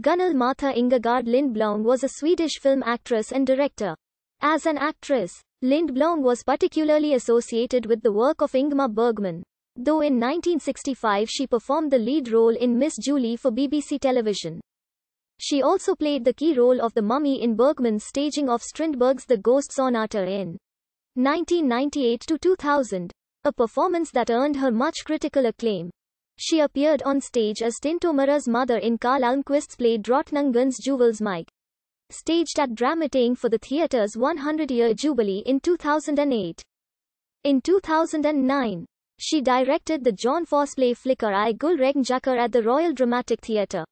Gunnel Martha Ingegard Lindblom was a Swedish film actress and director. As an actress, Lindblom was particularly associated with the work of Ingmar Bergman. Though in 1965 she performed the lead role in Miss Julie for BBC television. She also played the key role of the mummy in Bergman's staging of Strindberg's The Ghost Sonata in 1998 to 2000, a performance that earned her much critical acclaim. She appeared on stage as Tintomara's mother in Carl Almquist's play Drottnungen's Jewels Mike. Staged at Dramatang for the theatre's 100-year jubilee in 2008. In 2009, she directed the John Foss play Flicker I Gulregn at the Royal Dramatic Theatre.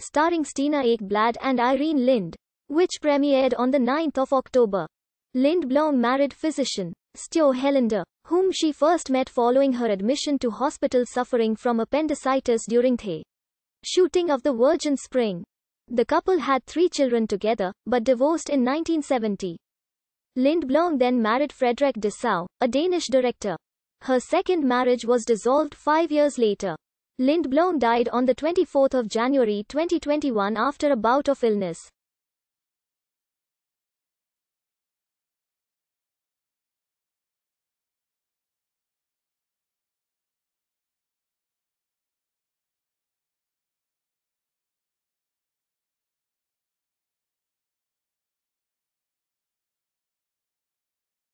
Starring Stina Ekblad and Irene Lind. Which premiered on the 9th of October. Lindblom married physician, Stjo Hellander whom she first met following her admission to hospital suffering from appendicitis during the shooting of the Virgin Spring. The couple had three children together, but divorced in 1970. Lindblom then married Frederick Dessau, a Danish director. Her second marriage was dissolved five years later. Lindblom died on 24 January 2021 after a bout of illness.